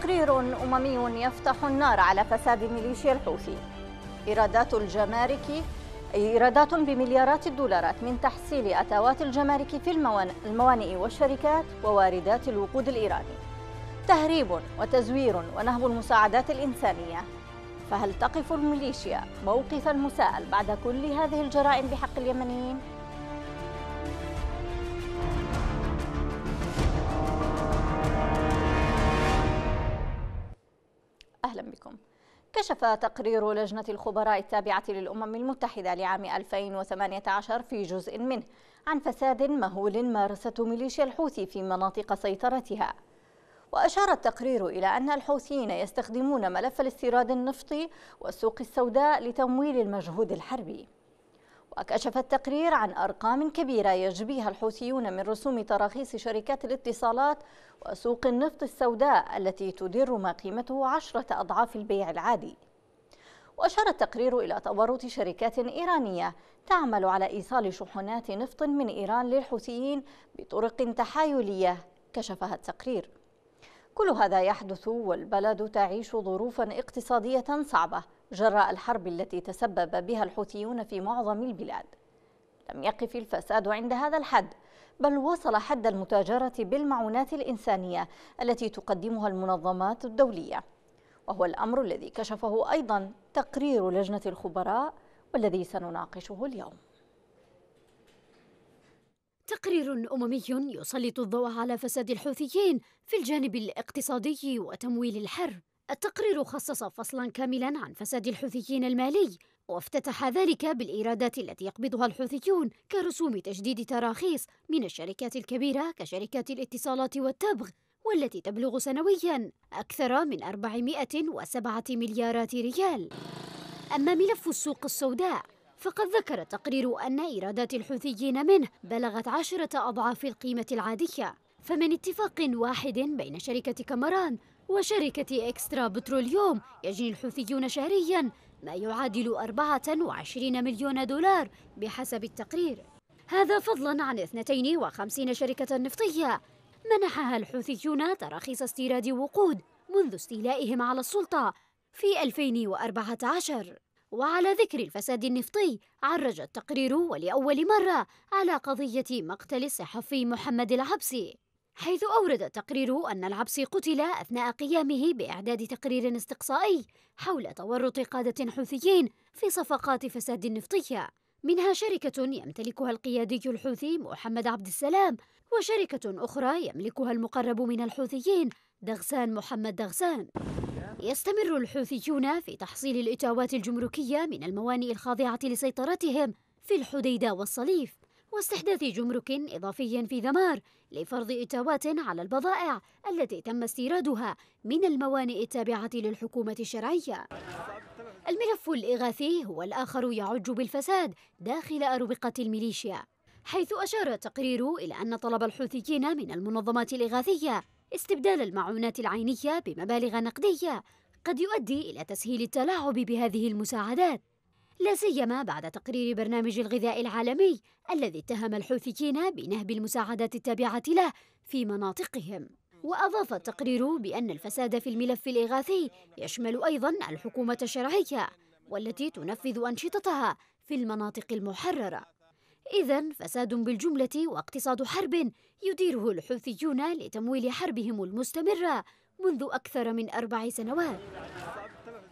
تقرير أممي يفتح النار على فساد ميليشيا الحوثي إيرادات الجمارك إيرادات بمليارات الدولارات من تحصيل أتاوات الجمارك في الموانئ والشركات وواردات الوقود الإيراني تهريب وتزوير ونهب المساعدات الإنسانية فهل تقف الميليشيا موقفا المساءل بعد كل هذه الجرائم بحق اليمنيين؟ كشف تقرير لجنة الخبراء التابعة للأمم المتحدة لعام 2018 في جزء منه عن فساد مهول مارسته ميليشيا الحوثي في مناطق سيطرتها وأشار التقرير إلى أن الحوثيين يستخدمون ملف الاستيراد النفطي والسوق السوداء لتمويل المجهود الحربي وكشف التقرير عن أرقام كبيرة يجبيها الحوثيون من رسوم تراخيص شركات الاتصالات وسوق النفط السوداء التي تدر ما قيمته عشرة أضعاف البيع العادي وأشار التقرير إلى تورط شركات إيرانية تعمل على إيصال شحنات نفط من إيران للحوثيين بطرق تحايلية كشفها التقرير كل هذا يحدث والبلد تعيش ظروفا اقتصادية صعبة جراء الحرب التي تسبب بها الحوثيون في معظم البلاد لم يقف الفساد عند هذا الحد بل وصل حد المتاجرة بالمعونات الإنسانية التي تقدمها المنظمات الدولية وهو الأمر الذي كشفه أيضا تقرير لجنة الخبراء والذي سنناقشه اليوم تقرير أممي يسلط الضوء على فساد الحوثيين في الجانب الاقتصادي وتمويل الحرب التقرير خصص فصلا كاملا عن فساد الحوثيين المالي وافتتح ذلك بالإيرادات التي يقبضها الحوثيون كرسوم تجديد تراخيص من الشركات الكبيرة كشركات الاتصالات والتبغ والتي تبلغ سنويا أكثر من 407 مليارات ريال أما ملف السوق السوداء فقد ذكر التقرير أن إيرادات الحوثيين منه بلغت عشرة أضعاف القيمة العادية فمن اتفاق واحد بين شركة كمران وشركة إكسترا بتروليوم يجني الحوثيون شهريا ما يعادل 24 مليون دولار بحسب التقرير هذا فضلا عن 52 شركة نفطية منحها الحوثيون تراخيص استيراد وقود منذ استيلائهم على السلطة في 2014 وعلى ذكر الفساد النفطي عرج التقرير ولأول مرة على قضية مقتل الصحفي محمد العبسي حيث أورد التقرير أن العبسي قتل أثناء قيامه بإعداد تقرير استقصائي حول تورط قادة حوثيين في صفقات فساد نفطية منها شركة يمتلكها القيادي الحوثي محمد عبد السلام وشركة أخرى يملكها المقرب من الحوثيين دغسان محمد دغسان يستمر الحوثيون في تحصيل الإتاوات الجمركية من الموانئ الخاضعة لسيطرتهم في الحديدة والصليف واستحداث جمرك إضافي في ذمار لفرض إتاوات على البضائع التي تم استيرادها من الموانئ التابعة للحكومة الشرعية الملف الإغاثي هو الآخر يعج بالفساد داخل أروقة الميليشيا حيث أشار التقرير إلى أن طلب الحوثيين من المنظمات الإغاثية استبدال المعونات العينية بمبالغ نقدية قد يؤدي إلى تسهيل التلاعب بهذه المساعدات لا سيما بعد تقرير برنامج الغذاء العالمي الذي اتهم الحوثيين بنهب المساعدات التابعة له في مناطقهم وأضاف التقرير بأن الفساد في الملف الإغاثي يشمل أيضا الحكومة الشرعية والتي تنفذ أنشطتها في المناطق المحررة إذا فساد بالجملة واقتصاد حرب يديره الحوثيون لتمويل حربهم المستمرة منذ أكثر من أربع سنوات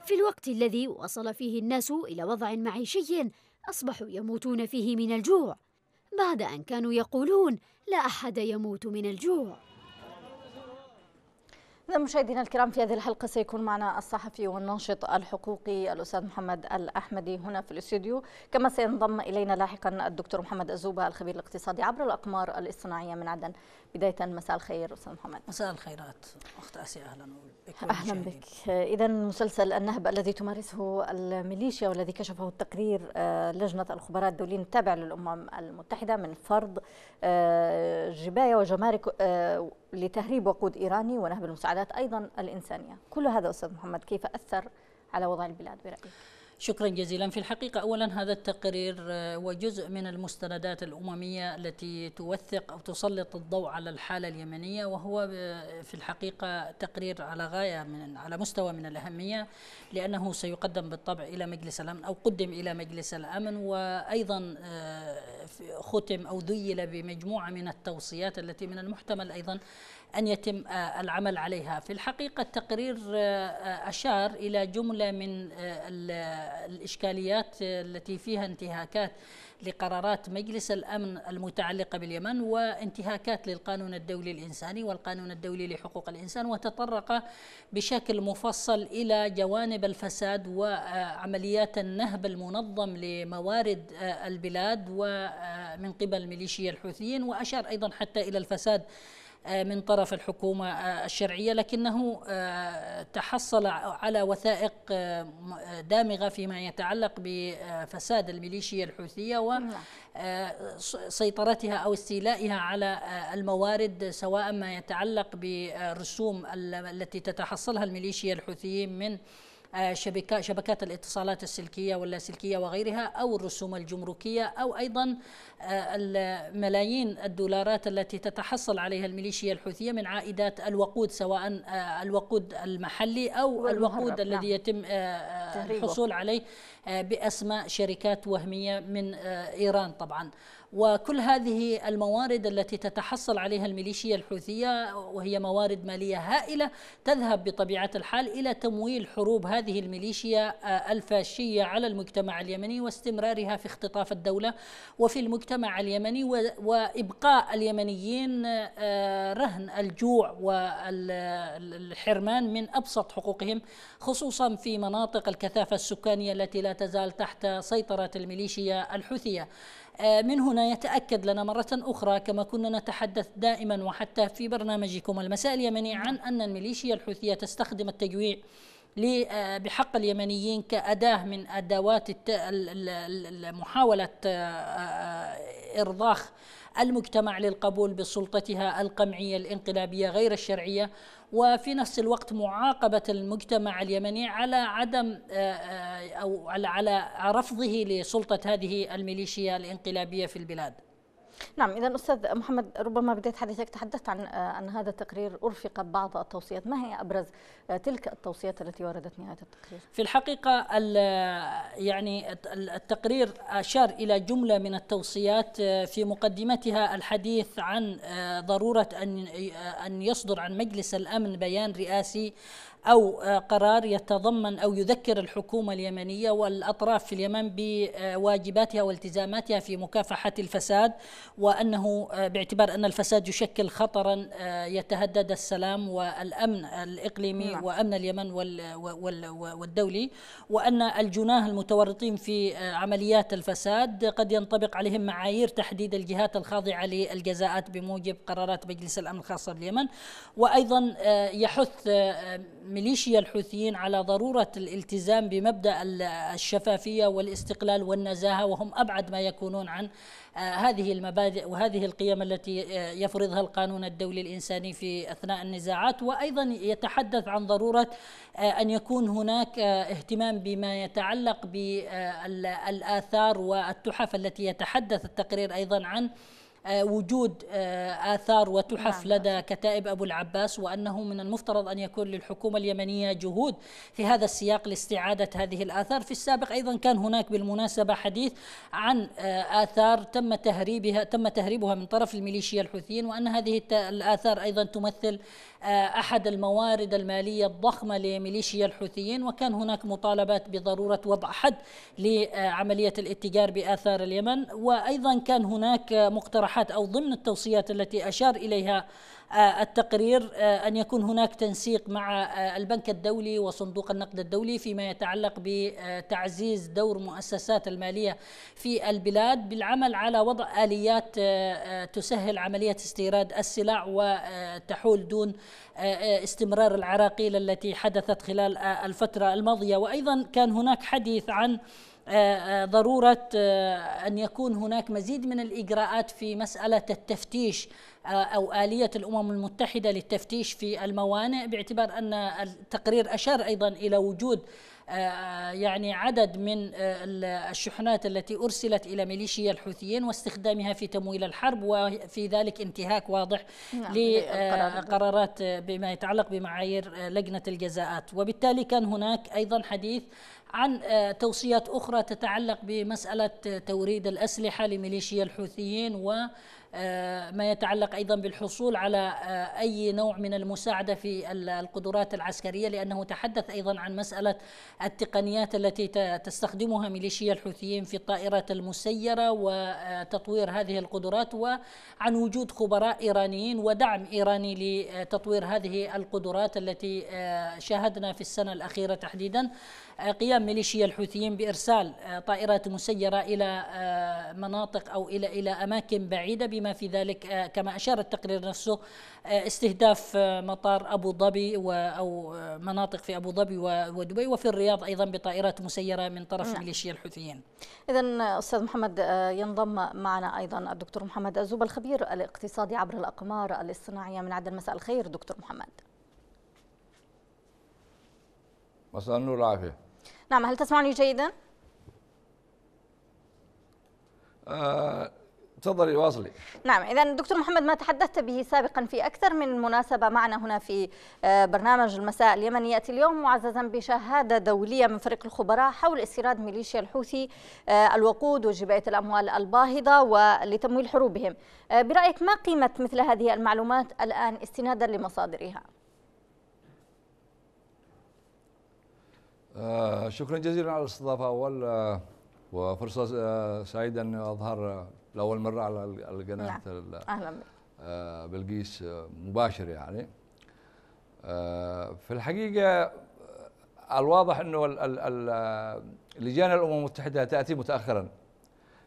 في الوقت الذي وصل فيه الناس إلى وضع معيشي أصبحوا يموتون فيه من الجوع بعد أن كانوا يقولون لا أحد يموت من الجوع نعم، مشاهدينا الكرام في هذه الحلقة سيكون معنا الصحفي والناشط الحقوقي الأستاذ محمد الأحمدي هنا في الاستوديو كما سينضم إلينا لاحقا الدكتور محمد الزوبة الخبير الاقتصادي عبر الأقمار الاصطناعية من عدن بداية مساء الخير أستاذ محمد مساء الخيرات أخت آسيا أهلا بك أهلا بك إذا مسلسل النهب الذي تمارسه الميليشيا والذي كشفه التقرير آه، لجنة الخبراء الدوليين التابع للأمم المتحدة من فرض آه، جباية وجمارك آه، لتهريب وقود إيراني ونهب المساعدات أيضا الإنسانية كل هذا أستاذ محمد كيف أثر على وضع البلاد برأيك؟ شكرا جزيلا في الحقيقة أولا هذا التقرير آه، وجزء من المستندات الأممية التي توثق أو تسلط الضوء على الحالة اليمنية وهو آه، في الحقيقة تقرير على غاية من على مستوى من الأهمية لأنه سيقدم بالطبع إلى مجلس الأمن أو قدم إلى مجلس الأمن وأيضا آه، ختم أو ذيل بمجموعة من التوصيات التي من المحتمل أيضا أن يتم آه، العمل عليها في الحقيقة التقرير آه، آه، أشار إلى جملة من الإشكاليات التي فيها انتهاكات لقرارات مجلس الأمن المتعلقة باليمن وانتهاكات للقانون الدولي الإنساني والقانون الدولي لحقوق الإنسان وتطرق بشكل مفصل إلى جوانب الفساد وعمليات النهب المنظم لموارد البلاد ومن قبل ميليشيا الحوثيين وأشار أيضا حتى إلى الفساد آه، من طرف الحكومة آه، الشرعية لكنه آه، تحصل على وثائق دامغة فيما يتعلق بفساد الميليشيا الحوثية وسيطرتها نعم. أو استيلائها على الموارد سواء ما يتعلق بالرسوم التي تتحصلها الميليشيا الحوثيين من شبكات الاتصالات السلكية واللاسلكية وغيرها أو الرسوم الجمركية أو أيضا آه، الملايين الدولارات التي تتحصل عليها الميليشيا الحوثية من عائدات الوقود سواء آه، الوقود المحلي أو الوقود نعم. الذي يتم آه، الحصول عليه بأسماء شركات وهمية من إيران طبعا وكل هذه الموارد التي تتحصل عليها الميليشيا الحوثية وهي موارد مالية هائلة تذهب بطبيعة الحال إلى تمويل حروب هذه الميليشيا آه، الفاشية على المجتمع اليمني واستمرارها في اختطاف الدولة وفي المجتمع اليمني وإبقاء اليمنيين آه، رهن الجوع والحرمان من أبسط حقوقهم خصوصا في مناطق الكثافة السكانية التي لا تزال تحت سيطرة الميليشيا الحوثية آه، من هنا يتأكد لنا مرة أخرى كما كنا نتحدث دائما وحتى في برنامجكم المساء اليمني عن أن الميليشيا الحوثية تستخدم التجويع آه، بحق اليمنيين كأداة من أدوات محاولة آه، إرضاخ المجتمع للقبول بسلطتها القمعية الانقلابية غير الشرعية وفي نفس الوقت معاقبة المجتمع اليمني على عدم آه، آه، أو على رفضه لسلطة هذه الميليشيا الانقلابية في البلاد نعم إذا أستاذ محمد ربما بداية حديثك تحدثت عن أن آه، هذا التقرير أرفق بعض التوصيات ما هي أبرز آه، تلك التوصيات التي وردت نهاية التقرير؟ في الحقيقة آه، يعني التقرير أشار إلى جملة من التوصيات في مقدمتها الحديث عن ضرورة أن أن يصدر عن مجلس الأمن بيان رئاسي أو آه، قرار يتضمن أو يذكر الحكومة اليمنية والأطراف في اليمن بواجباتها والتزاماتها في مكافحة الفساد وأنه آه، باعتبار أن الفساد يشكل خطرا آه، يتهدد السلام والأمن الإقليمي نعم. وأمن اليمن والدولي وأن الجناه المتورطين في عمليات الفساد قد ينطبق عليهم معايير تحديد الجهات الخاضعة للجزاءات بموجب قرارات مجلس الأمن الخاصة باليمن وأيضا يحث ميليشيا الحوثيين على ضرورة الالتزام بمبدأ الشفافية والاستقلال والنزاهة وهم أبعد ما يكونون عن آه، هذه المبادئ وهذه القيم التي آه، يفرضها القانون الدولي الإنساني في أثناء النزاعات وأيضا يتحدث عن ضرورة آه، أن يكون هناك اهتمام بما يتعلق بالآثار والتحف التي يتحدث التقرير أيضا عن آه، وجود آه، آثار وتحف نعم. لدى كتائب أبو العباس وأنه من المفترض أن يكون للحكومة اليمنية جهود في هذا السياق لاستعادة هذه الآثار في السابق أيضا كان هناك بالمناسبة حديث عن آه، آثار تم تهريبها تم تهريبها من طرف الميليشيا الحوثيين وأن هذه الآثار أيضا تمثل آه، أحد الموارد المالية الضخمة لميليشيا الحوثيين وكان هناك مطالبات بضرورة وضع حد لعملية الاتجار بآثار اليمن وأيضا كان هناك مقترحات أو ضمن التوصيات التي أشار إليها آه، التقرير آه، أن يكون هناك تنسيق مع آه، البنك الدولي وصندوق النقد الدولي فيما يتعلق بتعزيز دور مؤسسات المالية في البلاد بالعمل على وضع آليات تسهل عملية استيراد السلع وتحول دون آه، آه، استمرار العراقيل التي حدثت خلال آه، الفترة الماضية وأيضا كان هناك حديث عن ضرورة أن يكون هناك مزيد من الإجراءات في مسألة التفتيش أو آلية الأمم المتحدة للتفتيش في الموانئ باعتبار أن التقرير أشار أيضا إلى وجود آه، يعني عدد من آه، الشحنات التي أرسلت إلى ميليشيا الحوثيين واستخدامها في تمويل الحرب وفي ذلك انتهاك واضح نعم لقرارات آه، بما يتعلق بمعايير لجنة الجزاءات وبالتالي كان هناك أيضا حديث عن توصيات أخرى تتعلق بمسألة توريد الأسلحة لميليشيا الحوثيين و آه، ما يتعلق أيضا بالحصول على آه، أي نوع من المساعدة في القدرات العسكرية لأنه تحدث أيضا عن مسألة التقنيات التي تستخدمها ميليشيا الحوثيين في الطائرات المسيرة وتطوير هذه القدرات وعن وجود خبراء إيرانيين ودعم إيراني لتطوير هذه القدرات التي آه، شاهدنا في السنة الأخيرة تحديدا قيام ميليشيا الحوثيين بإرسال آه، طائرات مسيرة إلى آه، مناطق أو إلى إلى أماكن بعيدة بما في ذلك آه، كما أشار التقرير نفسه استهداف مطار أبو ظبي أو مناطق في أبو ظبي ودبي وفي الرياض أيضا بطائرات مسيرة من طرف نعم. ميليشيا الحوثيين إذا أستاذ محمد ينضم معنا أيضا الدكتور محمد أزوب الخبير الاقتصادي عبر الأقمار الاصطناعية من عدن مساء الخير دكتور محمد مساء النور العافية نعم هل تسمعني جيدا؟ آه، تفضلي واصلي نعم اذا دكتور محمد ما تحدثت به سابقا في اكثر من مناسبه معنا هنا في آه، برنامج المساء اليمني ياتي اليوم معززا بشهاده دوليه من فريق الخبراء حول استيراد ميليشيا الحوثي آه، الوقود وجبايه الاموال الباهظه ولتمويل حروبهم برايك ما قيمه مثل هذه المعلومات الان استنادا لمصادرها آه، شكرا جزيلا على الاستضافة أول آه، وفرصة آه، سعيدة أن أظهر لأول مرة على القناة نعم. أهلا بلقيس مباشر يعني في الحقيقة الواضح أنه لجان الأمم المتحدة تأتي متأخرا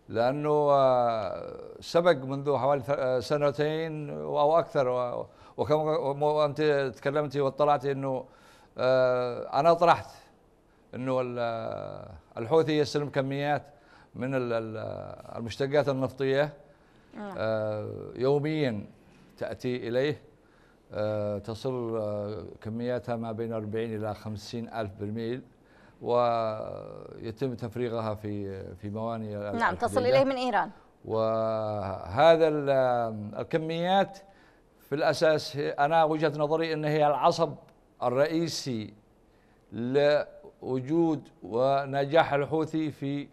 لأنه سبق منذ حوالي سنتين أو أكثر وكما أنت تكلمتي واطلعتي أنه أنا طرحت انه الحوثي يستلم كميات من المشتقات النفطيه آه. آه، يوميا تاتي اليه آه، تصل كمياتها ما بين 40 الى 50 الف برميل ويتم تفريغها في في موانئ نعم تصل اليه من ايران وهذا الكميات في الاساس انا وجهه نظري ان هي العصب الرئيسي وجود ونجاح الحوثي في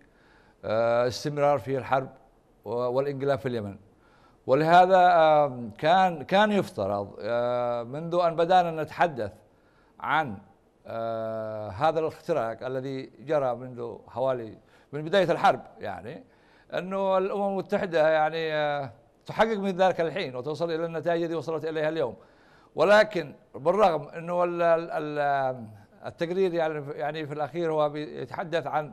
آه، استمرار في الحرب والانقلاب في اليمن ولهذا كان كان يفترض آه، منذ ان بدانا نتحدث عن آه، هذا الاختراق الذي جرى منذ حوالي من بدايه الحرب يعني انه الامم المتحده يعني تحقق من ذلك الحين وتوصل الى النتائج التي وصلت اليها اليوم ولكن بالرغم انه ال ال التقرير يعني يعني في الاخير هو بيتحدث عن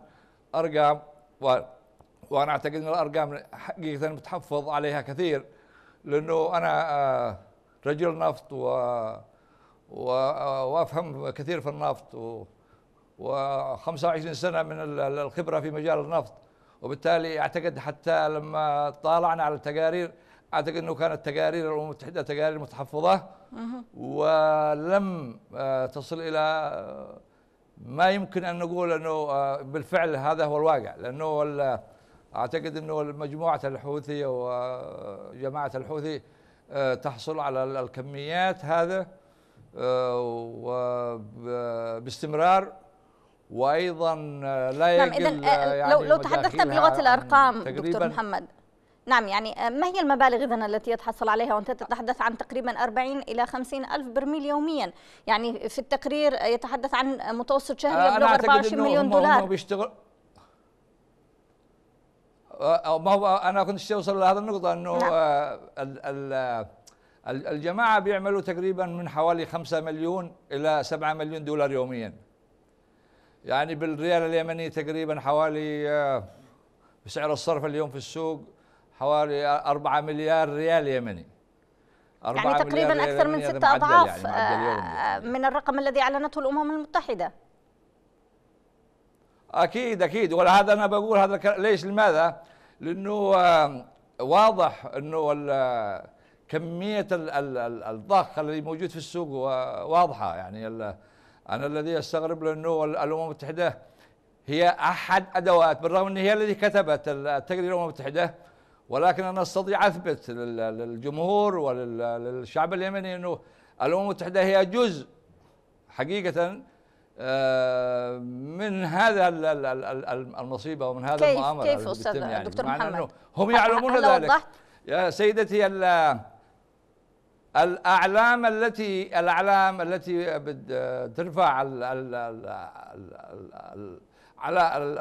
ارقام و وانا اعتقد ان الارقام حقيقه متحفظ عليها كثير لانه انا آه، رجل نفط و وافهم كثير في النفط و و25 سنه من الخبره في مجال النفط وبالتالي اعتقد حتى لما طالعنا على التقارير اعتقد انه كانت تقارير الامم المتحده تقارير متحفظه ولم آه، تصل الى آه، ما يمكن ان نقول انه آه، بالفعل هذا هو الواقع لانه اعتقد انه مجموعه الحوثي وجماعه الحوثي تحصل على الكميات هذا باستمرار وايضا لا نعم، يقل نعم اذا يعني لو لو بلغه الارقام دكتور محمد نعم يعني آه، ما هي المبالغ إذن التي يتحصل عليها وأنت تتحدث عن تقريبا 40 إلى 50 ألف برميل يوميا يعني في التقرير يتحدث عن متوسط شهري يبلغ 24 مليون دولار هم بيشتغل آه، آه، ما هو انا كنت اوصل لهذا النقطه انه نعم. ال ال الجماعه بيعملوا تقريبا من حوالي 5 مليون الى 7 مليون دولار يوميا يعني بالريال اليمني تقريبا حوالي بسعر الصرف اليوم في السوق حوالي 4 مليار ريال يمني يعني تقريبا أكثر من ستة أضعاف يعني آه، آه، من الرقم الذي أعلنته الأمم المتحدة أكيد أكيد ولهذا أنا بقول هذا ليش لماذا؟ لأنه آه، واضح أنه كمية الضخ اللي موجود في السوق واضحة يعني أنا الذي أستغرب لأنه الأمم المتحدة هي أحد أدوات بالرغم أن هي التي كتبت التقرير الأمم المتحدة ولكن انا استطيع اثبت للجمهور وللشعب اليمني انه الامم المتحده هي جزء حقيقه آه، من هذا المصيبه ومن هذا كيف المؤامره كيف استاذ يعني دكتور محمد هم يعلمون ذلك يا سيدتي الاعلام التي الاعلام التي ترفع على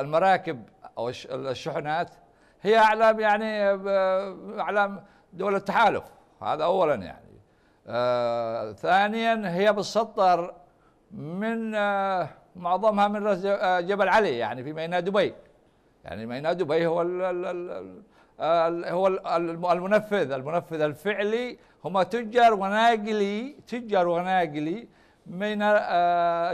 المراكب او الشحنات هي اعلام يعني آه، اعلام دول التحالف هذا اولا يعني آه ثانيا هي بتسطر من آه معظمها من آه، جبل علي يعني في ميناء دبي يعني ميناء دبي هو الـ الـ الـ آه، هو المنفذ المنفذ الفعلي هم تجار وناقلي تجار وناقلي من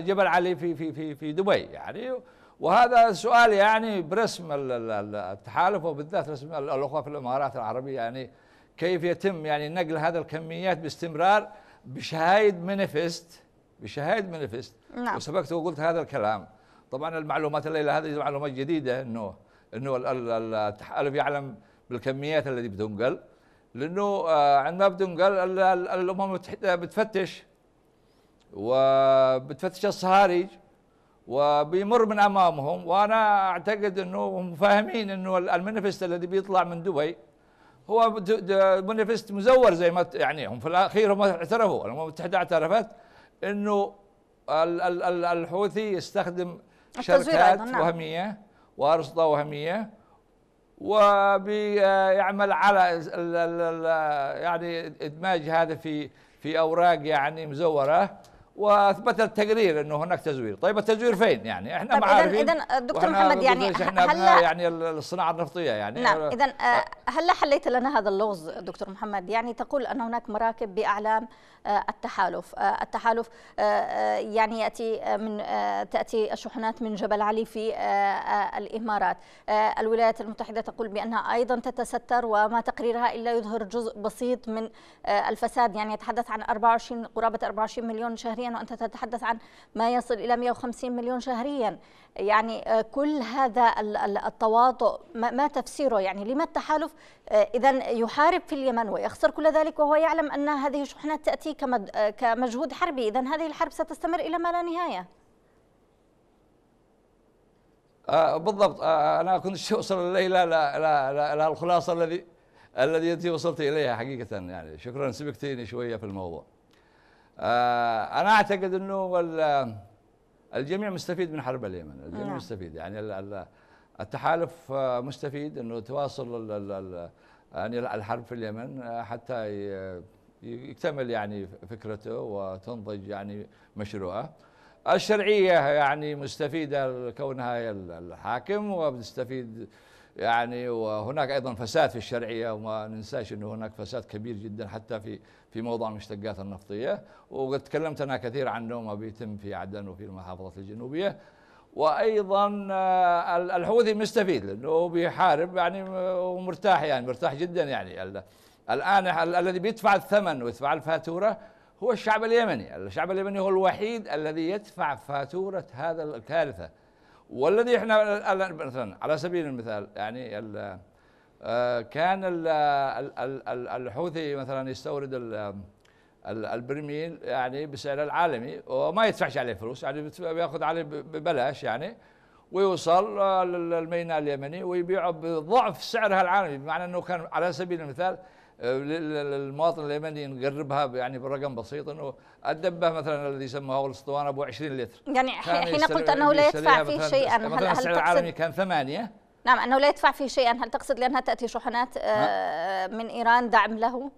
جبل علي في في في في دبي يعني وهذا سؤال يعني برسم التحالف وبالذات رسم الاخوه في الامارات العربيه يعني كيف يتم يعني نقل هذه الكميات باستمرار بشهايد منفست بشهايد منفست نعم. وسبقت وقلت هذا الكلام طبعا المعلومات الليله هذه معلومات جديده انه انه التحالف يعلم بالكميات التي بتنقل لانه آه، عندما بتنقل الامم المتحده بتفتش وبتفتش الصهاريج وبيمر من امامهم وانا اعتقد انه هم فاهمين انه المنفست الذي بيطلع من دبي هو منفست مزور زي ما يعني هم في الاخير هم اعترفوا الامم المتحده اعترفت انه الحوثي يستخدم شركات نعم. وهميه وارصده وهميه وبيعمل على يعني ادماج هذا في في اوراق يعني مزوره واثبت التقرير انه هناك تزوير، طيب التزوير فين يعني؟ احنا طيب ما عارفين اذا آه، دكتور محمد يعني هلا يعني الصناعه النفطيه يعني نعم آه، اذا آه، هلا حليت لنا هذا اللغز دكتور محمد يعني تقول ان هناك مراكب باعلام التحالف، التحالف يعني ياتي من تاتي الشحنات من جبل علي في الامارات، الولايات المتحده تقول بانها ايضا تتستر وما تقريرها الا يظهر جزء بسيط من الفساد يعني يتحدث عن 24 قرابه 24 مليون شهريا شهريا وأنت تتحدث عن ما يصل إلى 150 مليون شهريا يعني آه، كل هذا التواطؤ ما تفسيره يعني لما التحالف آه، إذا يحارب في اليمن ويخسر كل ذلك وهو يعلم أن هذه الشحنات تأتي آه، كمجهود حربي إذا هذه الحرب ستستمر إلى ما لا نهاية آه بالضبط آه انا كنت اوصل الليلة لا لا, لا الخلاصه الذي الذي انت وصلت اليها حقيقه يعني شكرا سبقتيني شويه في الموضوع آه، انا اعتقد انه الجميع مستفيد من حرب اليمن الجميع نعم. مستفيد يعني التحالف آه، مستفيد انه تواصل يعني الحرب في اليمن آه، حتى يكتمل يعني فكرته وتنضج يعني مشروعه الشرعيه يعني مستفيده كونها هي الحاكم وبتستفيد يعني وهناك ايضا فساد في الشرعيه وما ننساش انه هناك فساد كبير جدا حتى في في موضوع المشتقات النفطيه وقد تكلمت انا كثير عنه ما بيتم في عدن وفي المحافظات الجنوبيه وايضا آه، الحوثي مستفيد لانه بيحارب يعني ومرتاح يعني مرتاح جدا يعني الان الذي بيدفع الثمن ويدفع الفاتوره هو الشعب اليمني، الشعب اليمني هو الوحيد الذي يدفع فاتوره هذا الكارثه والذي احنا مثلا على سبيل المثال يعني آه، كان الحوثي مثلا يستورد البرميل يعني بسعر العالمي وما يدفعش عليه فلوس يعني بياخذ عليه ببلاش يعني ويوصل آه، للميناء اليمني ويبيعه بضعف سعرها العالمي بمعنى انه كان على سبيل المثال للمواطن اليمني نقربها يعني برقم بسيط انه الدبه مثلا الذي يسموها اول اسطوانه ابو 20 لتر يعني حين قلت انه لا يدفع فيه شيئا هل هل السعر العالمي كان ثمانيه نعم انه لا يدفع فيه شيئا هل تقصد لانها تاتي شحنات آه، من ايران دعم له؟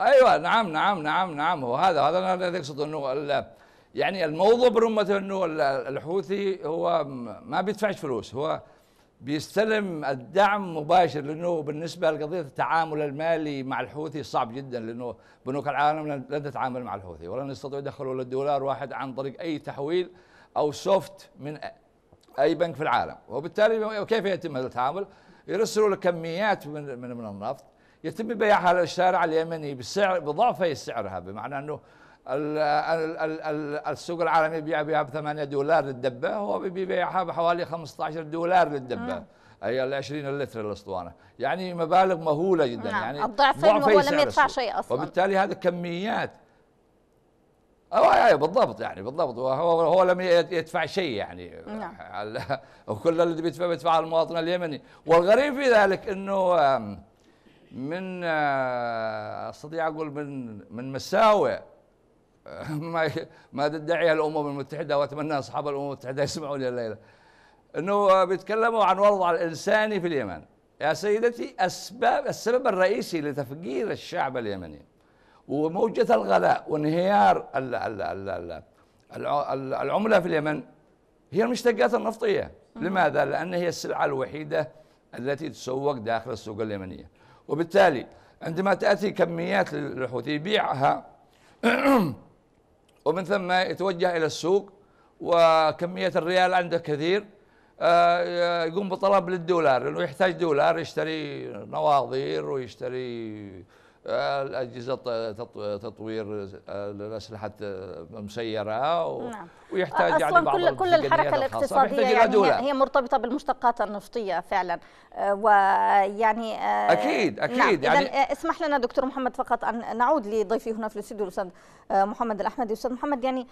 ايوه نعم نعم نعم نعم هو هذا هذا انا اقصد انه يعني الموضوع برمته انه الحوثي هو ما بيدفعش فلوس هو بيستلم الدعم مباشر لانه بالنسبه لقضيه التعامل المالي مع الحوثي صعب جدا لانه بنوك العالم لن تتعامل مع الحوثي ولن يستطيعوا يدخلوا ولا دولار واحد عن طريق اي تحويل او سوفت من اي بنك في العالم وبالتالي كيف يتم هذا التعامل؟ يرسلوا له كميات من من, من النفط يتم بيعها للشارع اليمني بسعر بضعفي سعرها بمعنى انه السوق العالمي يبيع بها ب 8 دولار للدبه هو بيبيعها بحوالي 15 دولار للدبه آه. هي ال 20 لتر الاسطوانه يعني مبالغ مهوله جدا نعم. يعني الضعفين وهو لم يدفع شيء اصلا وبالتالي هذا كميات أو أي بالضبط يعني بالضبط هو هو لم يدفع شيء يعني نعم. وكل اللي بيدفع بيدفع المواطن اليمني والغريب في ذلك انه من آه، استطيع اقول من من مساوئ ما ما تدعيها الامم المتحده واتمنى اصحاب الامم المتحده يسمعوني الليله انه بيتكلموا عن وضع الانساني في اليمن يا سيدتي اسباب السبب الرئيسي لتفجير الشعب اليمني وموجة الغلاء وانهيار العملة في اليمن هي المشتقات النفطية لماذا؟ لأن هي السلعة الوحيدة التي تسوق داخل السوق اليمنية وبالتالي عندما تأتي كميات للحوثي يبيعها ومن ثم يتوجه إلى السوق وكمية الريال عنده كثير آه، آه، يقوم بطلب للدولار لأنه يحتاج دولار يشتري نواظير ويشتري الأجهزة تطوير آه، الأسلحة المسيرة و... نعم. ويحتاج يعني أصلاً يعني بعض كل, كل الحركة الاقتصادية يعني هي, هي مرتبطة بالمشتقات النفطية فعلا آه، ويعني أكيد آه، أكيد نعم. يعني اسمح لنا دكتور محمد فقط أن نعود لضيفي هنا في الاستوديو الأستاذ محمد الأحمدي أستاذ محمد يعني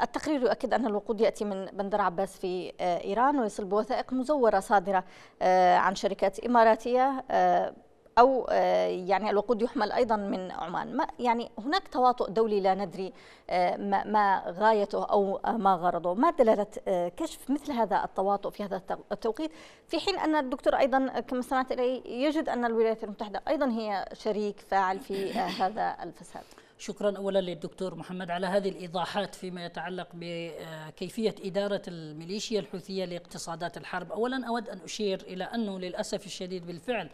التقرير يؤكد أن الوقود يأتي من بندر عباس في إيران ويصل بوثائق مزورة صادرة عن شركات إماراتية أو آه، يعني الوقود يحمل أيضا من عمان ما يعني هناك تواطؤ دولي لا ندري آه، ما غايته أو ما غرضه ما دلالة آه، كشف مثل هذا التواطؤ في هذا التوقيت في حين أن الدكتور أيضا كما سمعت الي يجد أن الولايات المتحدة أيضا هي شريك فاعل في هذا الفساد شكرا اولا للدكتور محمد على هذه الايضاحات فيما يتعلق بكيفيه اداره الميليشيا الحوثيه لاقتصادات الحرب، اولا اود ان اشير الى انه للاسف الشديد بالفعل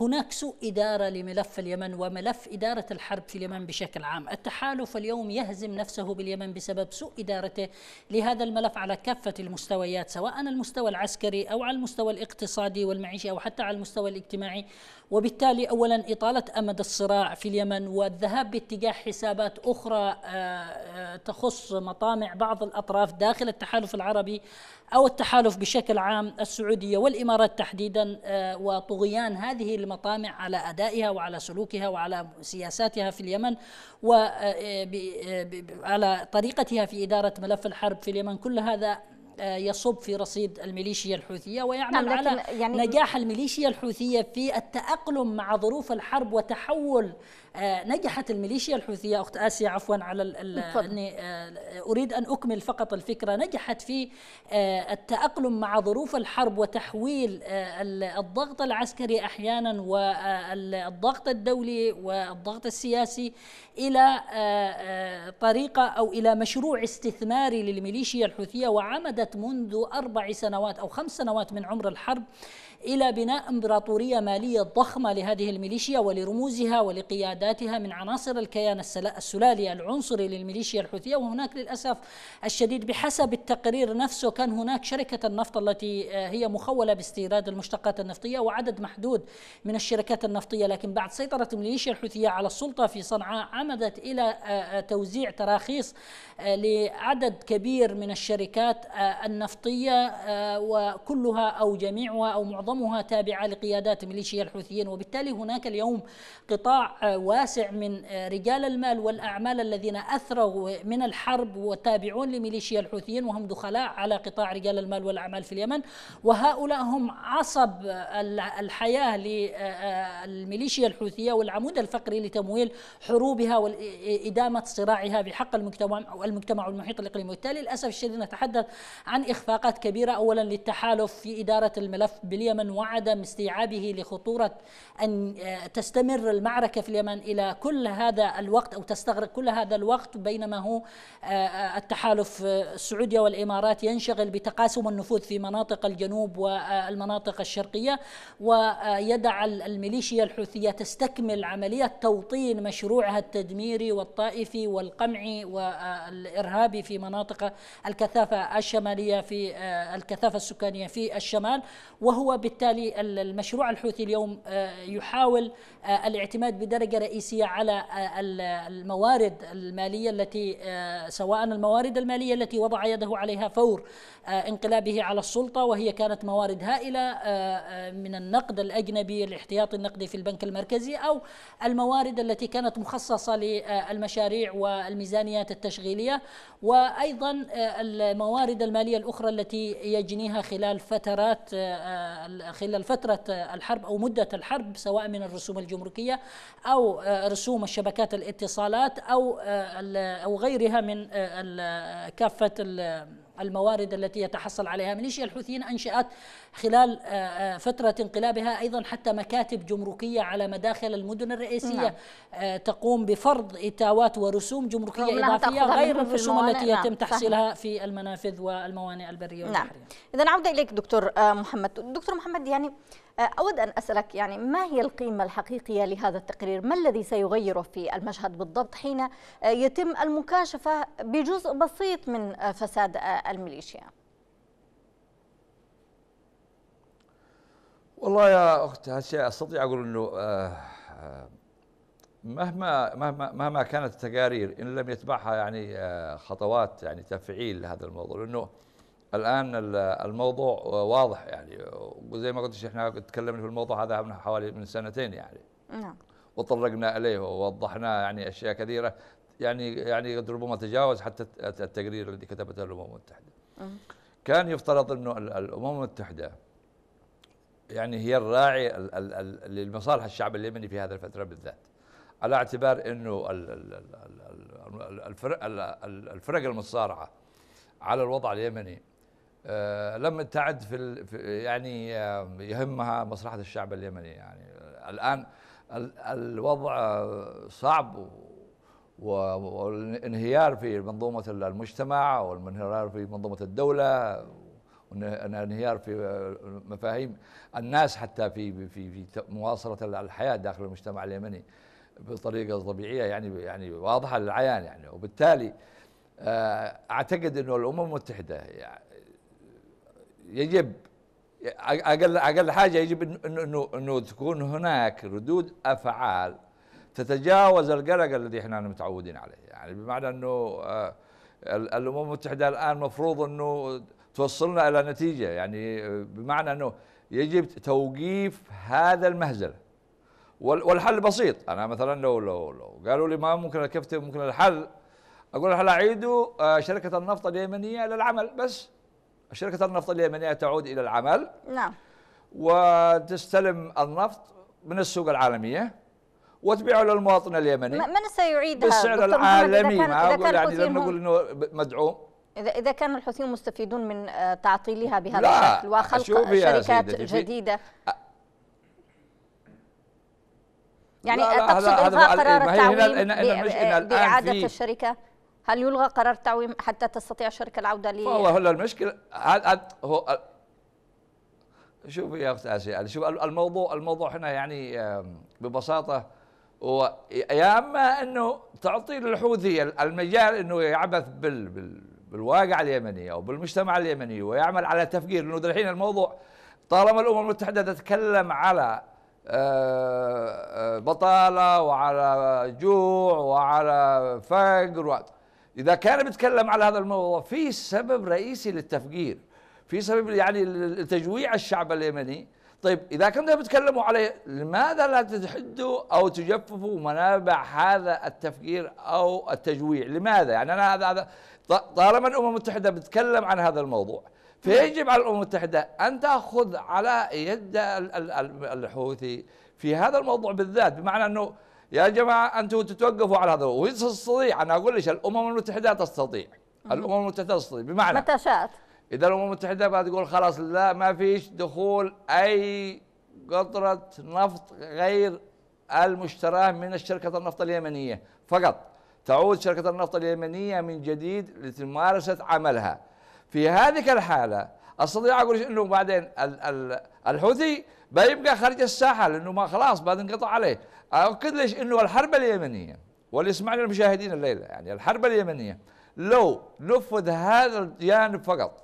هناك سوء اداره لملف اليمن وملف اداره الحرب في اليمن بشكل عام، التحالف اليوم يهزم نفسه باليمن بسبب سوء ادارته لهذا الملف على كافه المستويات سواء المستوى العسكري او على المستوى الاقتصادي والمعيشي او حتى على المستوى الاجتماعي وبالتالي أولا إطالة أمد الصراع في اليمن والذهاب باتجاه حسابات أخرى آه، آه، تخص مطامع بعض الأطراف داخل التحالف العربي أو التحالف بشكل عام السعودية والإمارات تحديدا آه، وطغيان هذه المطامع على أدائها وعلى سلوكها وعلى سياساتها في اليمن وعلى طريقتها في إدارة ملف الحرب في اليمن كل هذا آه، يصب في رصيد الميليشيا الحوثية ويعمل نعم، على يعني نجاح الميليشيا الحوثية في التأقلم مع ظروف الحرب وتحول آه، نجحت الميليشيا الحوثيه اخت اسيا عفوا على اني آه، اريد ان اكمل فقط الفكره نجحت في آه، التاقلم مع ظروف الحرب وتحويل الضغط العسكري احيانا والضغط الدولي والضغط السياسي الى طريقه او الى مشروع استثماري للميليشيا الحوثيه وعمدت منذ اربع سنوات او خمس سنوات من عمر الحرب إلى بناء إمبراطورية مالية ضخمة لهذه الميليشيا ولرموزها ولقياداتها من عناصر الكيان السلالي العنصري للميليشيا الحوثية وهناك للأسف الشديد بحسب التقرير نفسه كان هناك شركة النفط التي آه، هي مخولة باستيراد المشتقات النفطية وعدد محدود من الشركات النفطية لكن بعد سيطرة الميليشيا الحوثية على السلطة في صنعاء عمدت إلى آه، آه، توزيع تراخيص لعدد كبير من الشركات النفطية وكلها أو جميعها أو معظمها معظمها تابعة لقيادات ميليشيا الحوثيين وبالتالي هناك اليوم قطاع آه، واسع من آه، رجال المال والأعمال الذين أثروا من الحرب وتابعون لميليشيا الحوثيين وهم دخلاء على قطاع رجال المال والأعمال في اليمن وهؤلاء هم عصب الحياة للميليشيا آه، الحوثية والعمود الفقري لتمويل حروبها وإدامة صراعها بحق المجتمع المجتمع والمحيط الإقليمي وبالتالي للأسف الشديد نتحدث عن إخفاقات كبيرة أولا للتحالف في إدارة الملف باليمن اليمن وعدم استيعابه لخطورة أن آه، تستمر المعركة في اليمن إلى كل هذا الوقت أو تستغرق كل هذا الوقت بينما هو آه، آه، التحالف السعودية والإمارات ينشغل بتقاسم النفوذ في مناطق الجنوب والمناطق الشرقية ويدع الميليشيا الحوثية تستكمل عملية توطين مشروعها التدميري والطائفي والقمعي والإرهابي في مناطق الكثافة الشمالية في الكثافة السكانية في الشمال وهو وبالتالي المشروع الحوثي اليوم آه، يحاول آه، الاعتماد بدرجه رئيسيه على آه، الموارد الماليه التي سواء الموارد الماليه التي وضع يده عليها فور انقلابه على السلطه وهي كانت موارد هائله من النقد الاجنبي الاحتياطي النقدي في البنك المركزي او الموارد التي كانت مخصصه للمشاريع والميزانيات التشغيليه وايضا الموارد الماليه الاخرى التي يجنيها خلال فترات خلال فترة الحرب أو مدة الحرب سواء من الرسوم الجمركية أو آه، رسوم الشبكات الاتصالات أو آه، أو غيرها من آه، كافة الموارد التي يتحصل عليها ميليشيا الحوثيين أنشأت خلال آه، آه، فترة انقلابها أيضا حتى مكاتب جمركية على مداخل المدن الرئيسية نعم. آه، تقوم بفرض إتاوات ورسوم جمركية إضافية غير الرسوم التي نعم، يتم نعم. تحصيلها في المنافذ والموانئ البرية نعم. والبحرية نعم. إذا عودة إليك دكتور محمد دكتور محمد يعني أود أن أسألك يعني ما هي القيمة الحقيقية لهذا التقرير ما الذي سيغيره في المشهد بالضبط حين آه، يتم المكاشفة بجزء بسيط من آه، فساد آه، الميليشيا والله يا أخت هسي أستطيع أقول أنه مهما مهما مهما كانت التقارير ان لم يتبعها يعني خطوات يعني تفعيل لهذا الموضوع لانه الان الموضوع واضح يعني وزي ما قلت احنا تكلمنا في الموضوع هذا من حوالي من سنتين يعني نعم وطرقنا اليه ووضحنا يعني اشياء كثيره يعني يعني قد ربما تجاوز حتى التقرير الذي كتبته الامم المتحده. كان يفترض انه الامم المتحده يعني هي الراعي للمصالح الشعب اليمني في هذه الفتره بالذات. على اعتبار انه الفرق الفرق على الوضع اليمني آه، لم تعد في يعني آه، يهمها مصلحه الشعب اليمني يعني الان الوضع صعب والانهيار في منظومه المجتمع والانهيار في منظومه الدوله انهيار في مفاهيم الناس حتى في في في مواصله الحياه داخل المجتمع اليمني بطريقه طبيعيه يعني يعني واضحه للعيان يعني وبالتالي آه، اعتقد انه الامم المتحده يعني يجب اقل اقل حاجه يجب انه انه انه تكون هناك ردود افعال تتجاوز القلق الذي احنا متعودين عليه يعني بمعنى انه آه، الامم المتحده الان مفروض انه توصلنا الى نتيجه يعني آه، بمعنى انه يجب توقيف هذا المهزله والحل بسيط انا مثلا لو لو لو قالوا لي ما ممكن كيف ممكن الحل اقول الحل اعيدوا آه، شركه النفط اليمنيه للعمل بس شركة النفط اليمنية تعود إلى العمل نعم وتستلم النفط من السوق العالمية وتبيعه للمواطن اليمني من سيعيدها بالسعر العالمي ما أقول يعني لم نقول أنه مدعوم إذا إذا كان الحوثيون مستفيدون من آه، تعطيلها بهذا الشكل وخلق شركات جديدة يعني لا لا تقصد إلغاء قرار التعويم بإعادة الشركة هل يلغى قرار التعويم حتى تستطيع الشركه العوده ل والله هلا المشكله هو شوفي يا اخت اسيا يعني شوف الموضوع الموضوع هنا يعني ببساطه هو يا اما انه تعطي للحوثي المجال انه يعبث بال... بال... بالواقع اليمني او بالمجتمع اليمني ويعمل على تفجير لانه الحين الموضوع طالما الامم المتحده تتكلم على آه، آه، بطاله وعلى جوع وعلى فقر و... اذا كان بيتكلم على هذا الموضوع في سبب رئيسي للتفجير في سبب يعني لتجويع الشعب اليمني طيب اذا كنتم بتتكلموا عليه لماذا لا تحدوا او تجففوا منابع هذا التفجير او التجويع لماذا يعني انا هذا هذا طالما الامم المتحده بتتكلم عن هذا الموضوع فيجب على الامم المتحده ان تاخذ على يد الحوثي في هذا الموضوع بالذات بمعنى انه يا جماعة أنتم تتوقفوا على هذا وتستطيع أنا أقول لك الأمم المتحدة تستطيع الأمم المتحدة تستطيع بمعنى متى شاءت إذا الأمم المتحدة تقول خلاص لا ما فيش دخول أي قطرة نفط غير المشتراه من الشركة النفط اليمنية فقط تعود شركة النفط اليمنية من جديد لممارسة عملها في هذه الحالة استطيع اقول انه بعدين الحوثي بيبقى خارج الساحه لانه ما خلاص بعد انقطع عليه أؤكد ليش أنه الحرب اليمنية واللي يسمعنا المشاهدين الليلة يعني الحرب اليمنية لو نفذ هذا الجانب فقط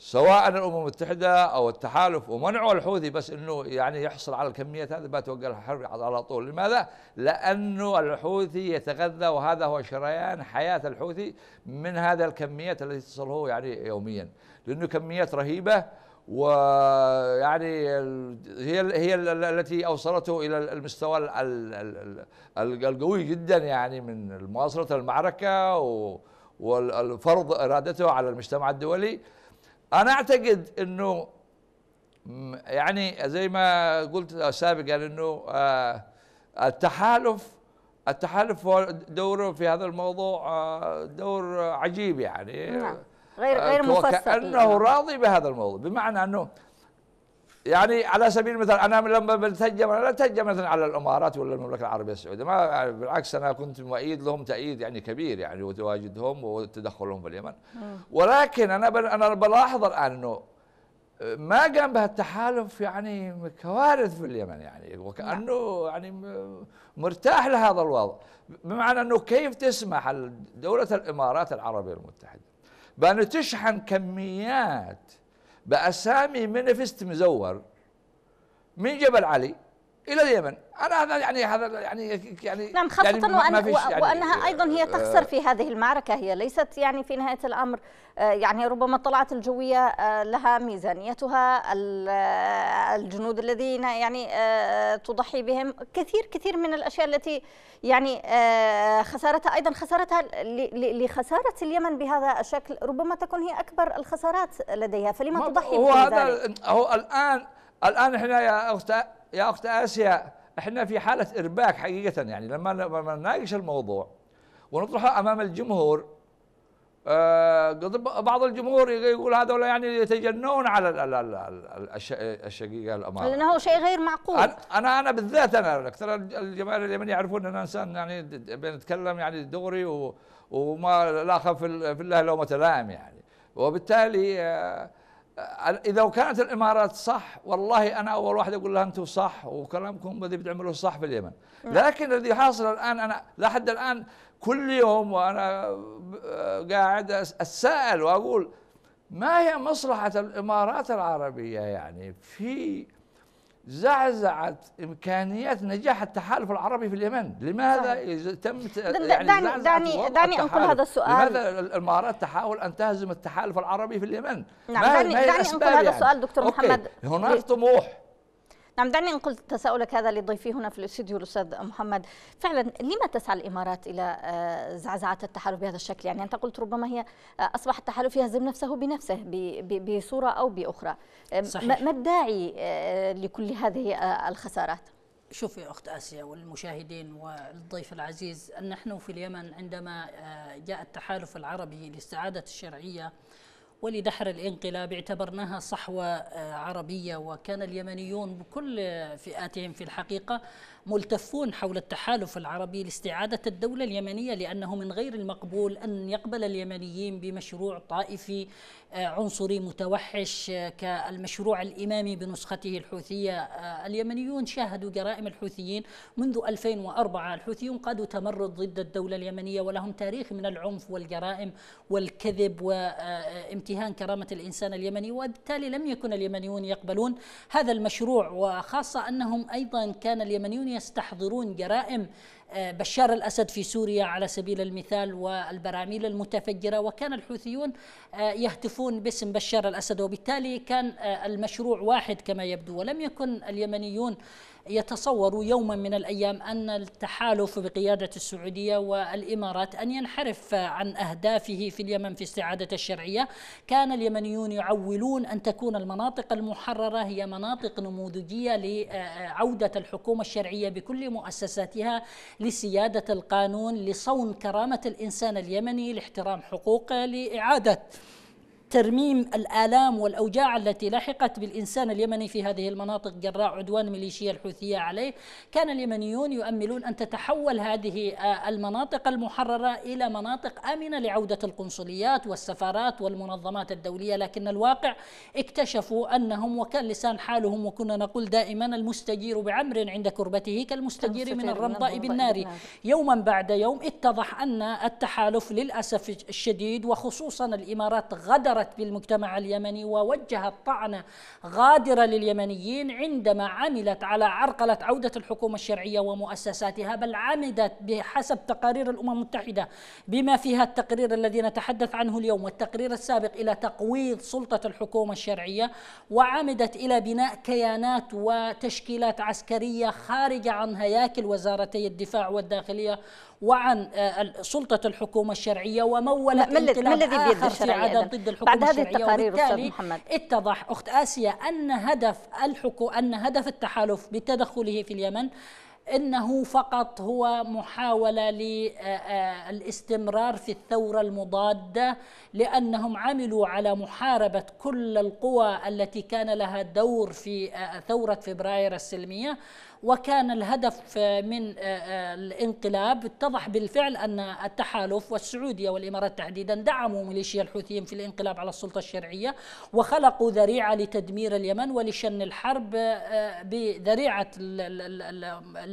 سواء الامم المتحده او التحالف ومنعوا الحوثي بس انه يعني يحصل على الكميات هذه بتوقع الحرب على طول، لماذا؟ لانه الحوثي يتغذى وهذا هو شريان حياه الحوثي من هذه الكميات التي تصل هو يعني يوميا، لانه كميات رهيبه ويعني هي هي التي اوصلته الى المستوى القوي جدا يعني من مواصله المعركه والفرض ارادته على المجتمع الدولي انا اعتقد انه يعني زي ما قلت سابقا انه آه، التحالف التحالف دوره في هذا الموضوع آه، دور عجيب يعني نعم. غير آه، غير مفسقين كانه نعم. راضي بهذا الموضوع بمعنى انه يعني على سبيل المثال انا لما بتهجم انا لا اتهجم مثلا على الامارات ولا المملكه العربيه السعوديه ما يعني بالعكس انا كنت مؤيد لهم تأييد يعني كبير يعني وتواجدهم وتدخلهم في اليمن نعم. ولكن انا انا بلاحظ الان انه ما قام به التحالف يعني كوارث في اليمن يعني وكانه يعني مرتاح لهذا الوضع بمعنى انه كيف تسمح دوله الامارات العربيه المتحده بأن تشحن كميات بأسامي منفست مزور من جبل علي الى اليمن انا هذا يعني هذا يعني يعني نعم يعني خاصه يعني وأن يعني وانها آه، ايضا هي تخسر في هذه المعركه هي ليست يعني في نهايه الامر آه، يعني ربما الطلعات الجويه آه، لها ميزانيتها الجنود الذين يعني تضحي بهم كثير كثير من الاشياء التي يعني خسارتها ايضا خسارتها لخساره اليمن بهذا الشكل ربما تكون هي اكبر الخسارات لديها فلما تضحي هو هذا هو الان الان احنا يا استاذ يا أخت آسيا احنا في حالة إرباك حقيقة يعني لما لما نناقش الموضوع ونطرحه أمام الجمهور آه بعض الجمهور يقول هذول يعني يتجنون على الشقيقة الأمارة لأنه شيء غير معقول أنا أنا بالذات أنا أكثر الجماهير اليمنيه يعرفون أن أنا إنسان يعني بنتكلم يعني دغري وما لا أخاف في الله لومة لائم يعني وبالتالي آه اذا كانت الامارات صح والله انا اول واحد اقول لها انتم صح وكلامكم الذي بتعملوه صح في اليمن نعم. لكن الذي حاصل الان انا لحد الان كل يوم وانا قاعد اتساءل واقول ما هي مصلحه الامارات العربيه يعني في زعزعت امكانيات نجاح التحالف العربي في اليمن لماذا تم يعني دعني دعني دعني انقل هذا السؤال لماذا الامارات تحاول ان تهزم التحالف العربي في اليمن نعم دعني دعني انقل هذا السؤال يعني؟ دكتور محمد هناك إيه. طموح نعم دعني انقل تساؤلك هذا لضيفي هنا في الاستديو الاستاذ محمد فعلا لما تسعى الامارات الى آه، زعزعه التحالف بهذا الشكل يعني انت قلت ربما هي آه، اصبح التحالف يهزم نفسه بنفسه بصوره او باخرى آه، صحيح. ما الداعي لكل هذه الخسارات شوف يا أخت آسيا والمشاهدين والضيف العزيز أن نحن في اليمن عندما جاء التحالف العربي لاستعادة الشرعية ولدحر الانقلاب اعتبرناها صحوة آه، عربية وكان اليمنيون بكل آه، فئاتهم في الحقيقة ملتفون حول التحالف العربي لاستعادة الدولة اليمنية لأنه من غير المقبول أن يقبل اليمنيين بمشروع طائفي آه، عنصري متوحش آه، كالمشروع الإمامي بنسخته الحوثية آه، اليمنيون شاهدوا جرائم الحوثيين منذ 2004 الحوثيون قادوا تمرد ضد الدولة اليمنية ولهم تاريخ من العنف والجرائم والكذب وامتهان كرامة الإنسان اليمني وبالتالي لم يكن اليمنيون يقبلون هذا المشروع وخاصة أنهم أيضا كان اليمنيون يستحضرون جرائم آه، بشار الاسد في سوريا على سبيل المثال والبراميل المتفجره وكان الحوثيون آه، يهتفون باسم بشار الاسد وبالتالي كان آه، المشروع واحد كما يبدو ولم يكن اليمنيون يتصور يوما من الايام ان التحالف بقياده السعوديه والامارات ان ينحرف عن اهدافه في اليمن في استعاده الشرعيه، كان اليمنيون يعولون ان تكون المناطق المحرره هي مناطق نموذجيه لعوده الحكومه الشرعيه بكل مؤسساتها لسياده القانون لصون كرامه الانسان اليمني لاحترام حقوقه لاعاده ترميم الآلام والأوجاع التي لحقت بالإنسان اليمني في هذه المناطق جراء عدوان ميليشيا الحوثية عليه كان اليمنيون يؤملون أن تتحول هذه آه، المناطق المحررة إلى مناطق آمنة لعودة القنصليات والسفارات والمنظمات الدولية لكن الواقع اكتشفوا أنهم وكان لسان حالهم وكنا نقول دائما المستجير بعمر عند كربته كالمستجير من الرمضاء بالنار يوما بعد يوم اتضح أن التحالف للأسف الشديد وخصوصا الإمارات غدر أثرت بالمجتمع اليمني ووجهت طعنة غادرة لليمنيين عندما عملت على عرقلة عودة الحكومة الشرعية ومؤسساتها بل عمدت بحسب تقارير الأمم المتحدة بما فيها التقرير الذي نتحدث عنه اليوم والتقرير السابق إلى تقويض سلطة الحكومة الشرعية وعمدت إلى بناء كيانات وتشكيلات عسكرية خارجة عن هياكل وزارتي الدفاع والداخلية وعن آه، سلطة الحكومة الشرعية ومول ما الذي في الشرعية ضد الحكومة بعد هذه التقارير أستاذ محمد اتضح أخت آسيا أن هدف الحكومه أن هدف التحالف بتدخله في اليمن انه فقط هو محاوله للاستمرار في الثوره المضاده لانهم عملوا على محاربه كل القوى التي كان لها دور في ثوره فبراير السلميه وكان الهدف من الانقلاب اتضح بالفعل ان التحالف والسعوديه والامارات تحديدا دعموا ميليشيا الحوثيين في الانقلاب على السلطه الشرعيه وخلقوا ذريعه لتدمير اليمن ولشن الحرب بذريعه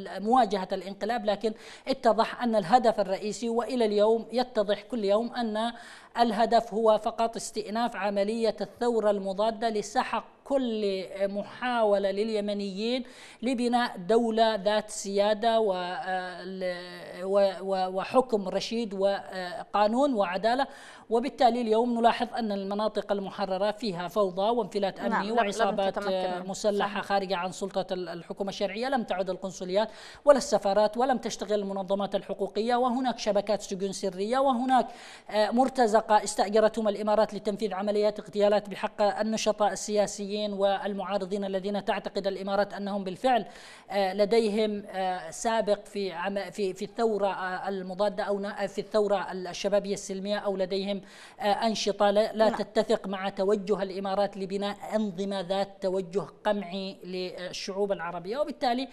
مواجهة الانقلاب لكن اتضح أن الهدف الرئيسي وإلى اليوم يتضح كل يوم أن الهدف هو فقط استئناف عملية الثورة المضادة لسحق كل محاولة لليمنيين لبناء دولة ذات سيادة وحكم رشيد وقانون وعدالة وبالتالي اليوم نلاحظ أن المناطق المحررة فيها فوضى وانفلات أمني نعم وعصابات مسلحة خارجة عن سلطة الحكومة الشرعية لم تعد القنصليات ولا السفارات ولم تشتغل المنظمات الحقوقية وهناك شبكات سجون سرية وهناك آه، مرتزق السابقة استأجرتهم الإمارات لتنفيذ عمليات اغتيالات بحق النشطاء السياسيين والمعارضين الذين تعتقد الإمارات أنهم بالفعل آه، لديهم آه، سابق في في في الثورة آه، المضادة أو في الثورة الشبابية السلمية أو لديهم أنشطة لا نعم. تتفق مع توجه الإمارات لبناء أنظمة ذات توجه قمعي للشعوب العربية وبالتالي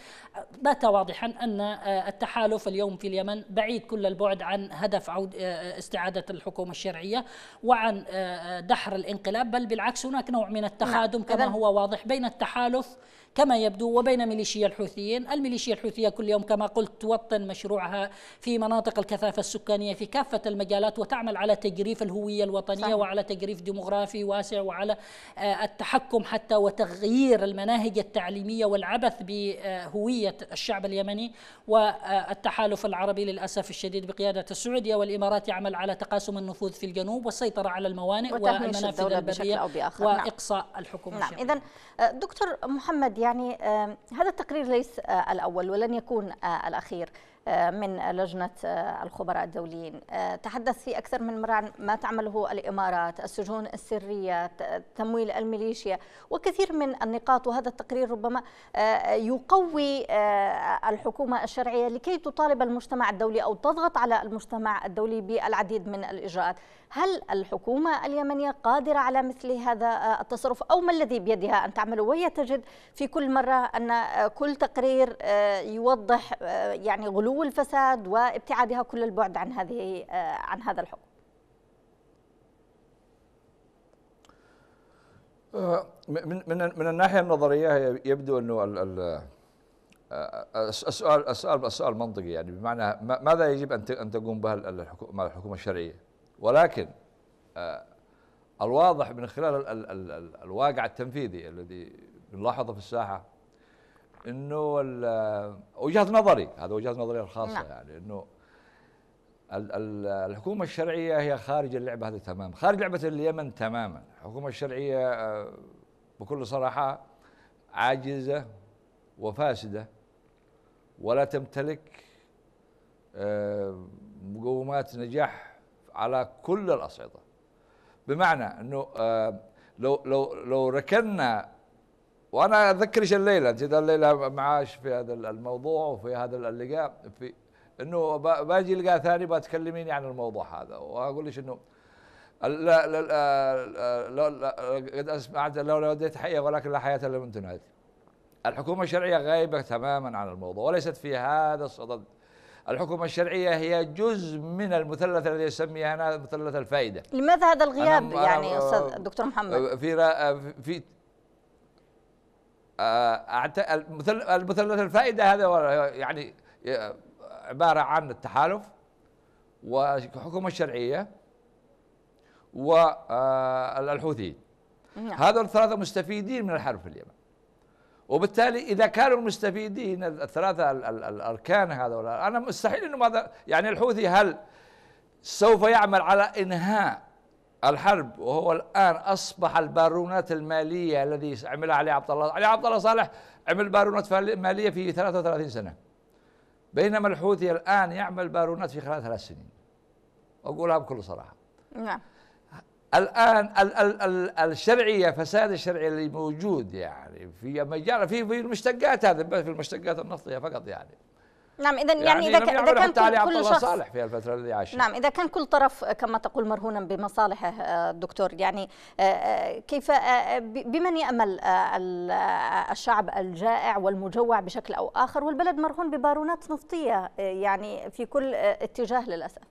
بات واضحا أن التحالف اليوم في اليمن بعيد كل البعد عن هدف عود استعادة الحكومة الشرعية الشيوعيه وعن آه، آه، دحر الانقلاب بل بالعكس هناك نوع من التخادم نعم. كما هو واضح بين التحالف كما يبدو وبين ميليشيا الحوثيين الميليشيا الحوثية كل يوم كما قلت توطن مشروعها في مناطق الكثافة السكانية في كافة المجالات وتعمل على تجريف الهوية الوطنية صحيح. وعلى تجريف ديمغرافي واسع وعلى آه، التحكم حتى وتغيير المناهج التعليمية والعبث بهوية الشعب اليمني والتحالف العربي للأسف الشديد بقيادة السعودية والإمارات يعمل على تقاسم النفوذ في الجنوب والسيطرة على الموانئ والمنافذ البرية نعم. وإقصاء الحكومة نعم. إذا آه، دكتور محمد يعني هذا التقرير ليس آه، الأول ولن يكون آه، الأخير آه، من لجنة الخبراء الدوليين تحدث في أكثر من مرة عن ما تعمله الإمارات السجون السرية تمويل الميليشيا وكثير من النقاط وهذا التقرير ربما يقوي الحكومة الشرعية لكي تطالب المجتمع الدولي أو تضغط على المجتمع الدولي بالعديد من الإجراءات هل الحكومة اليمنية قادرة على مثل هذا التصرف أو ما الذي بيدها أن تعمله وهي تجد في كل مرة أن كل تقرير آه، يوضح آه، يعني غلو الفساد وابتعادها كل البعد عن هذه آه، عن هذا الحكم من من من الناحيه النظريه يبدو انه السؤال السؤال السؤال منطقي يعني بمعنى ماذا يجب ان ان تقوم به الحكومه الشرعيه؟ ولكن آه، الواضح من خلال الواقع التنفيذي الذي بنلاحظه في الساحه انه آه، وجهه نظري هذا وجهه نظري الخاصه لا. نعم. يعني انه الحكومه الشرعيه هي خارج اللعبه هذه تماما خارج لعبه اليمن تماما الحكومه الشرعيه آه، بكل صراحه عاجزه وفاسده ولا تمتلك مقومات نجاح على كل الأصعدة بمعنى أنه آه، لو لو لو ركنا وانا ايش الليله جيت الليله معاش في هذا الموضوع وفي هذا اللقاء في انه باجي لقاء ثاني بتكلميني عن الموضوع هذا واقول لك انه لا لا لا لا قد اسمعت لو وديت حياه ولكن لا حياه الا من الحكومه الشرعيه غايبه تماما عن الموضوع وليست في هذا الصدد الحكومة الشرعية هي جزء من المثلث الذي يسميه أنا مثلث الفائدة لماذا هذا الغياب يعني أستاذ أه، دكتور محمد في أه، في أه، المثلث الفائدة هذا يعني عبارة عن التحالف والحكومة الشرعية والحوثيين نعم. هذول الثلاثة مستفيدين من الحرب في اليمن وبالتالي اذا كانوا المستفيدين الثلاثه الاركان هذول انا مستحيل انه ماذا يعني الحوثي هل سوف يعمل على انهاء الحرب وهو الان اصبح البارونات الماليه الذي عملها علي عبد الله علي عبد الله صالح عمل بارونات ماليه في 33 سنه بينما الحوثي الان يعمل بارونات في خلال ثلاث سنين اقولها بكل صراحه نعم الان ال ال ال الشرعيه فساد الشرعي اللي موجود يعني في مجال في في المشتقات هذا بس في المشتقات النفطيه فقط يعني نعم اذا يعني, يعني اذا اذا كان كل, كل شخص صالح في الفتره اللي عاشها نعم اذا كان كل طرف كما تقول مرهونا بمصالحه آه، دكتور يعني آه، آه، كيف بمن يامل الشعب الجائع والمجوع بشكل او اخر والبلد مرهون ببارونات نفطيه يعني في كل اتجاه للاسف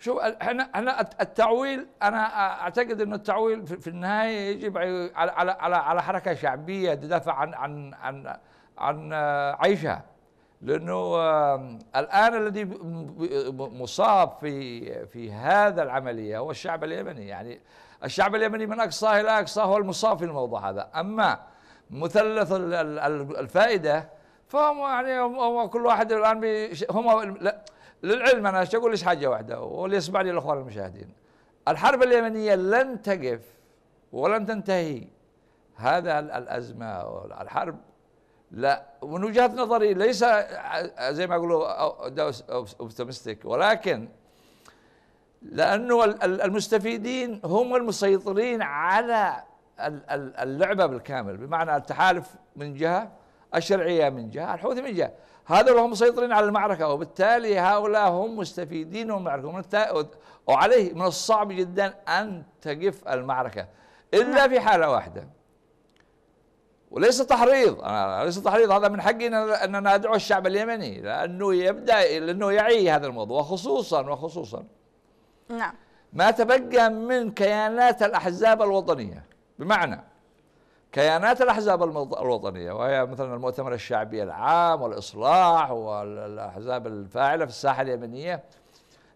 شوف احنا احنا التعويل انا اعتقد انه التعويل في النهايه يجب على على على, على حركه شعبيه تدافع عن عن عن عن آه، عيشها لانه الان الذي مصاب في في هذا العمليه هو الشعب اليمني يعني الشعب اليمني من اقصاه الى اقصاه هو المصاب في الموضوع هذا اما مثلث الفائده فهم يعني هم كل واحد الان هم لا للعلم انا ايش اقول لك حاجه واحده واللي يسمعني الاخوان المشاهدين الحرب اليمنيه لن تقف ولن تنتهي هذا الازمه الحرب لا من وجهه نظري ليس زي ما يقولوا اوبتمستيك ولكن لانه المستفيدين هم المسيطرين على اللعبه بالكامل بمعنى التحالف من جهه الشرعيه من جهه الحوثي من جهه هذول هم مسيطرين على المعركة وبالتالي هؤلاء هم مستفيدين من المعركة ومن وعليه من الصعب جدا أن تقف المعركة إلا في حالة واحدة وليس تحريض أنا ليس تحريض هذا من حقي أن ندعو أدعو الشعب اليمني لأنه يبدأ لأنه يعي هذا الموضوع وخصوصا وخصوصا نعم ما تبقى من كيانات الأحزاب الوطنية بمعنى كيانات الأحزاب الوطنية وهي مثلا المؤتمر الشعبي العام والإصلاح والأحزاب الفاعلة في الساحة اليمنية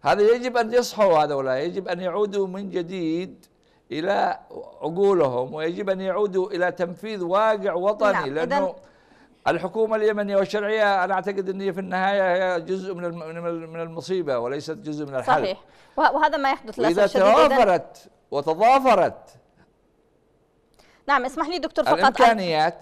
هذا يجب أن يصحوا هؤلاء يجب أن يعودوا من جديد إلى عقولهم ويجب أن يعودوا إلى تنفيذ واقع وطني لا. نعم، لأنه الحكومة اليمنية والشرعية أنا أعتقد أن في النهاية هي جزء من من المصيبة وليست جزء من الحل صحيح وهذا ما يحدث للأسف إذا توافرت وتضافرت نعم اسمح لي دكتور فقط الامكانيات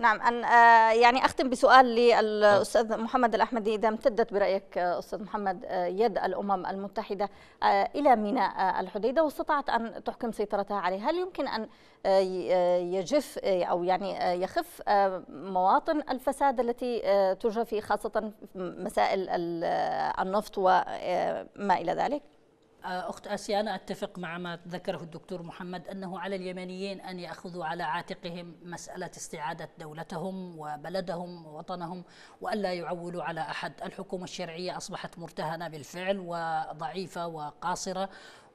نعم أن آه، يعني أختم بسؤال للأستاذ محمد الأحمدي إذا امتدت برأيك آه، أستاذ محمد آه، يد الأمم المتحدة إلى ميناء الحديدة واستطاعت أن تحكم سيطرتها عليه هل يمكن أن يجف أو يعني يخف مواطن الفساد التي توجد فيه خاصة مسائل النفط وما إلى ذلك؟ أخت آسيا أنا أتفق مع ما ذكره الدكتور محمد أنه على اليمنيين أن يأخذوا على عاتقهم مسألة استعادة دولتهم وبلدهم ووطنهم وألا يعولوا على أحد الحكومة الشرعية أصبحت مرتهنة بالفعل وضعيفة وقاصرة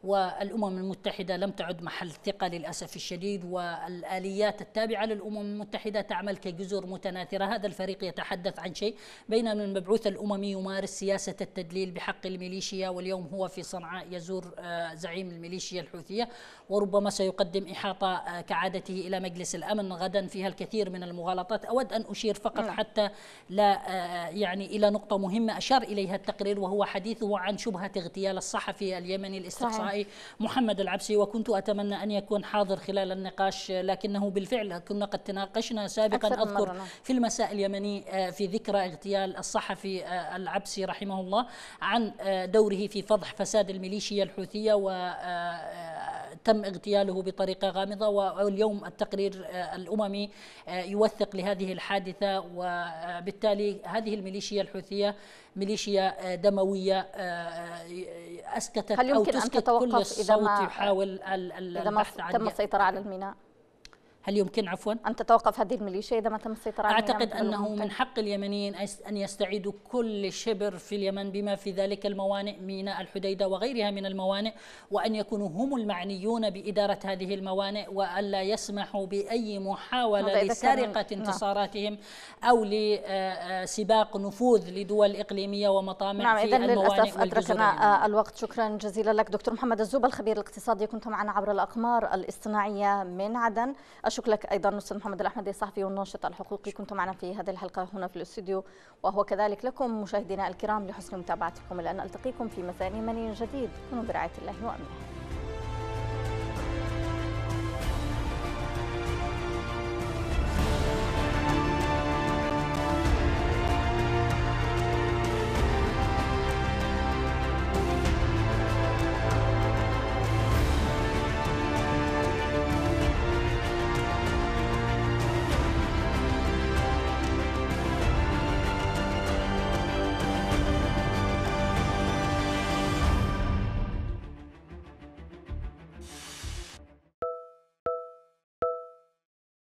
والأمم المتحدة لم تعد محل ثقة للأسف الشديد والآليات التابعة للأمم المتحدة تعمل كجزر متناثرة هذا الفريق يتحدث عن شيء بينما المبعوث الأممي يمارس سياسة التدليل بحق الميليشيا واليوم هو في صنعاء يزور آه، زعيم الميليشيا الحوثية وربما سيقدم إحاطة آه، كعادته إلى مجلس الأمن غدا فيها الكثير من المغالطات أود أن أشير فقط نعم. حتى لا آه، يعني إلى نقطة مهمة أشار إليها التقرير وهو حديثه عن شبهة اغتيال الصحفي اليمني الاستقصائي الأخطاء محمد العبسي وكنت أتمنى أن يكون حاضر خلال النقاش لكنه بالفعل كنا قد تناقشنا سابقا أذكر نعم. في المساء اليمني آه، في ذكرى اغتيال الصحفي آه، العبسي رحمه الله عن آه، دوره في فضح فساد الميليشيا الحوثية و تم اغتياله بطريقة غامضة واليوم التقرير آه، الأممي آه، يوثق لهذه الحادثة وبالتالي هذه الميليشيا الحوثية ميليشيا آه، دموية أسكتت هل يمكن أو تسكت أن تتوقف كل الصوت إذا ما يحاول البحث عن تم السيطرة على الميناء هل يمكن عفوا أن تتوقف هذه الميليشيا إذا ما تم السيطرة عليها أعتقد أنه من حق اليمنيين أن يستعيدوا كل شبر في اليمن بما في ذلك الموانئ ميناء الحديدة وغيرها من الموانئ وأن يكونوا هم المعنيون بإدارة هذه الموانئ وألا يسمحوا بأي محاولة لسرقة نعم. انتصاراتهم نعم. أو لسباق آه، آه، نفوذ لدول إقليمية ومطامع نعم في الموانئ للأسف أدركنا آه، الوقت شكرا جزيلا لك دكتور محمد الزوبة الخبير الاقتصادي كنت معنا عبر الأقمار الاصطناعية من عدن أشكر لك أيضا أستاذ محمد الأحمدي الصحفي والناشط الحقوقي كنت معنا في هذه الحلقة هنا في الاستوديو وهو كذلك لكم مشاهدينا الكرام لحسن متابعتكم لأن ألتقيكم في مساء يمني جديد كونوا برعاية الله وأمنه